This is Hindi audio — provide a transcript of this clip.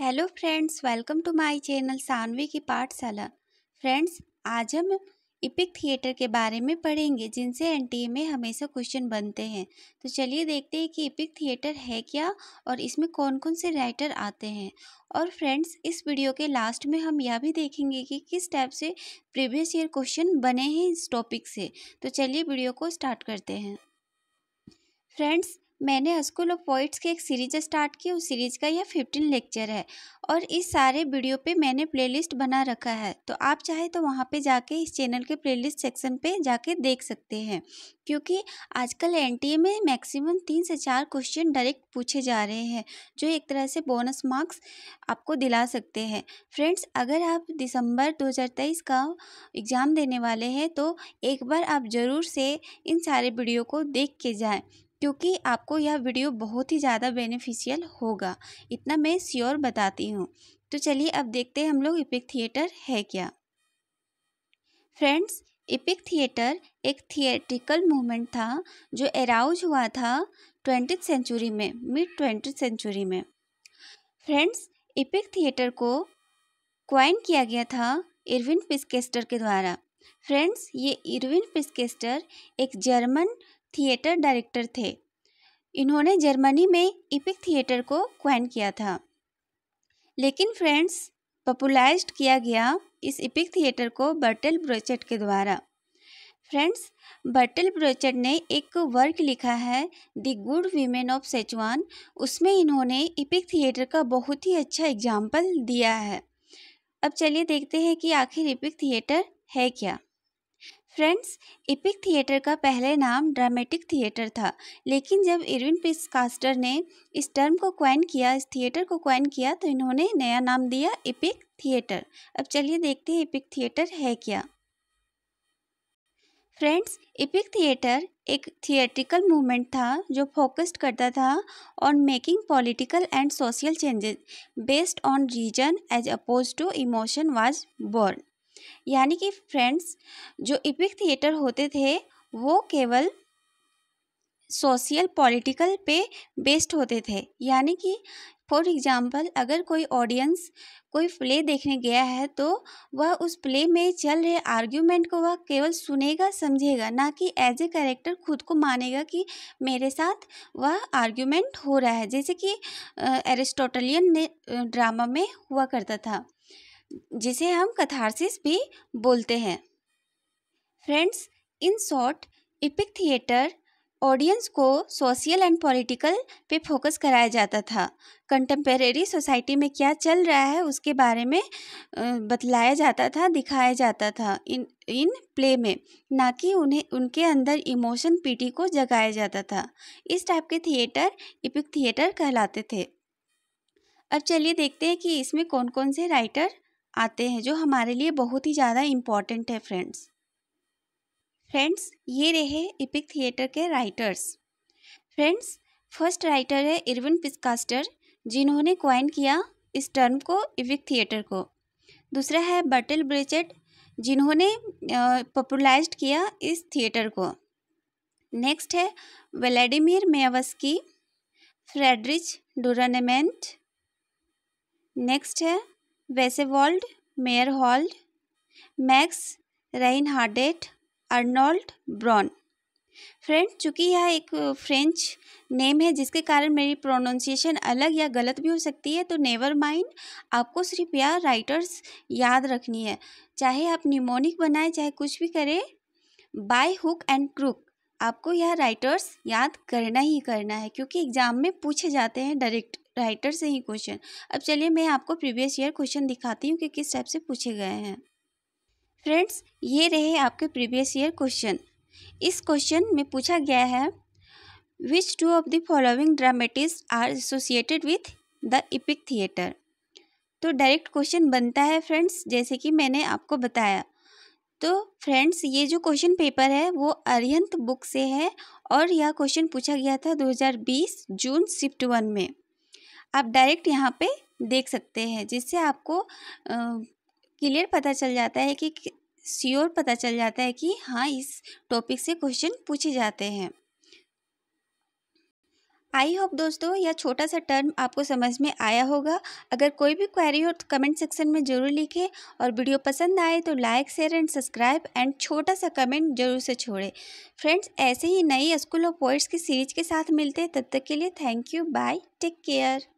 hello friends welcome to my channel Saanvi की पाठशाला फ्रेंड्स आज हम इपिक थिएटर के बारे में पढ़ेंगे जिनसे एन में हमेशा क्वेश्चन बनते हैं तो चलिए देखते हैं कि इपिक थिएटर है क्या और इसमें कौन कौन से राइटर आते हैं और फ्रेंड्स इस वीडियो के लास्ट में हम यह भी देखेंगे कि किस टाइप से प्रीवियस ईयर क्वेश्चन बने हैं इस टॉपिक से तो चलिए वीडियो को स्टार्ट करते हैं फ्रेंड्स मैंने स्कूल ऑफ पॉइट्स की एक सीरीज स्टार्ट की उस सीरीज़ का यह फिफ्टीन लेक्चर है और इस सारे वीडियो पे मैंने प्लेलिस्ट बना रखा है तो आप चाहे तो वहाँ पे जाके इस चैनल के प्लेलिस्ट सेक्शन पे जाके देख सकते हैं क्योंकि आजकल एनटीए में मैक्सिमम तीन से चार क्वेश्चन डायरेक्ट पूछे जा रहे हैं जो एक तरह से बोनस मार्क्स आपको दिला सकते हैं फ्रेंड्स अगर आप दिसंबर दो का एग्ज़ाम देने वाले हैं तो एक बार आप ज़रूर से इन सारे वीडियो को देख के जाएँ क्योंकि आपको यह वीडियो बहुत ही ज़्यादा बेनिफिशियल होगा इतना मैं श्योर बताती हूँ तो चलिए अब देखते हैं हम लोग इपिक थिएटर है क्या फ्रेंड्स इपिक थिएटर एक थिएट्रिकल मूवमेंट था जो एराउज हुआ था ट्वेंटी सेंचुरी में मिड ट्वेंटी सेंचुरी में फ्रेंड्स इपिक थिएटर को क्वाइन किया गया था इरविन पिस्केस्टर के द्वारा फ्रेंड्स ये इरविन पिस्केस्टर एक जर्मन थिएटर डायरेक्टर थे इन्होंने जर्मनी में इपिक थिएटर को क्वैन किया था लेकिन फ्रेंड्स पॉपुलाइज किया गया इस इपिक थिएटर को बर्टल ब्रोचेट के द्वारा फ्रेंड्स बर्टल ब्रोचेट ने एक वर्क लिखा है the good women of Setzuan उसमें इन्होंने इपिक थिएटर का बहुत ही अच्छा एग्जाम्पल दिया है अब चलिए देखते हैं कि आखिर इपिक थिएटर है क्या फ्रेंड्स इपिक थिएटर का पहले नाम ड्रामेटिक थिएटर था लेकिन जब इरविन पिस्कास्टर ने इस टर्म को क्वाइन किया इस थिएटर को क्वाइन किया तो इन्होंने नया नाम दिया इपिक थिएटर अब चलिए देखते हैं इपिक थिएटर है क्या फ्रेंड्स इपिक थिएटर एक थिएट्रिकल मूवमेंट था जो फोकस्ड करता था on making political and social changes based on reason as oppose to emotion was born यानी कि फ्रेंड्स जो इपिक थिएटर होते थे वो केवल सोशल पॉलिटिकल पे बेस्ड होते थे यानी कि फॉर एग्ज़ाम्पल अगर कोई ऑडियंस कोई प्ले देखने गया है तो वह उस प्ले में चल रहे आर्ग्यूमेंट को वह केवल सुनेगा समझेगा ना कि एज ए करेक्टर खुद को मानेगा कि मेरे साथ वह आर्ग्यूमेंट हो रहा है जैसे कि एरिस्टोटलियन ने ड्रामा में हुआ करता था जिसे हम कथारसिस भी बोलते हैं friends in short epic theatre audience को सोशल एंड पॉलिटिकल पे फोकस कराया जाता था कंटेम्प्रेरी सोसाइटी में क्या चल रहा है उसके बारे में बतलाया जाता था दिखाया जाता था इन इन प्ले में ना कि उन्हें उनके अंदर इमोशन पीटी को जगाया जाता था इस टाइप के थिएटर इपिक थिएटर कहलाते थे अब चलिए देखते हैं कि इसमें कौन कौन से राइटर आते हैं जो हमारे लिए बहुत ही ज़्यादा इम्पॉर्टेंट है फ्रेंड्स फ्रेंड्स ये रहे इपिक थिएटर के राइटर्स फ्रेंड्स फर्स्ट राइटर है इरविन पिस्कास्टर जिन्होंने क्वाइन किया इस टर्म को इविक थिएटर को दूसरा है बटल ब्रिचेट जिन्होंने पॉपुलराइज किया इस थिएटर को नेक्स्ट है व्लेडिमिर मेवस्की फ्रेडरिच डोरानेमेंट नेक्स्ट है वेसेवॉल्ड मेयर हॉल्ड मैक्स रहीन हार्डेट अर्नोल्ड ब्रॉन फ्रेंड चूँकि यह एक फ्रेंच नेम है जिसके कारण मेरी प्रोनाउंसिएशन अलग या गलत भी हो सकती है तो नेवर माइंड आपको सिर्फ यह राइटर्स याद रखनी है चाहे आप निमोनिक बनाएं चाहे कुछ भी करें बाय हुक एंड क्रुक आपको यह राइटर्स याद करना ही करना है क्योंकि एग्ज़ाम में पूछे जाते हैं डायरेक्ट राइटर से ही क्वेश्चन अब चलिए मैं आपको प्रीवियस ईयर क्वेश्चन दिखाती हूँ कि किस टाइप से पूछे गए हैं फ्रेंड्स ये रहे आपके प्रीवियस ईयर क्वेश्चन इस क्वेश्चन में पूछा गया है which two of the following dramatists are associated with the epic theatre तो डायरेक्ट क्वेश्चन बनता है फ्रेंड्स जैसे कि मैंने आपको बताया तो फ्रेंड्स ये जो क्वेश्चन पेपर है वो अरियंत बुक से है और यह क्वेश्चन पूछा गया था 2020 जून शिफ्ट वन में आप डायरेक्ट यहाँ पे देख सकते हैं जिससे आपको क्लियर पता चल जाता है कि श्योर पता चल जाता है कि हाँ इस टॉपिक से क्वेश्चन पूछे जाते हैं आई होप दोस्तों यह छोटा सा टर्म आपको समझ में आया होगा अगर कोई भी क्वेरी हो तो कमेंट सेक्शन में ज़रूर लिखें और वीडियो पसंद आए तो like share and subscribe and छोटा सा कमेंट जरूर से छोड़ें फ्रेंड्स ऐसे ही नई स्कूल ऑफ वर्ड्स की सीरीज के साथ मिलते हैं तब तक के लिए thank you bye take care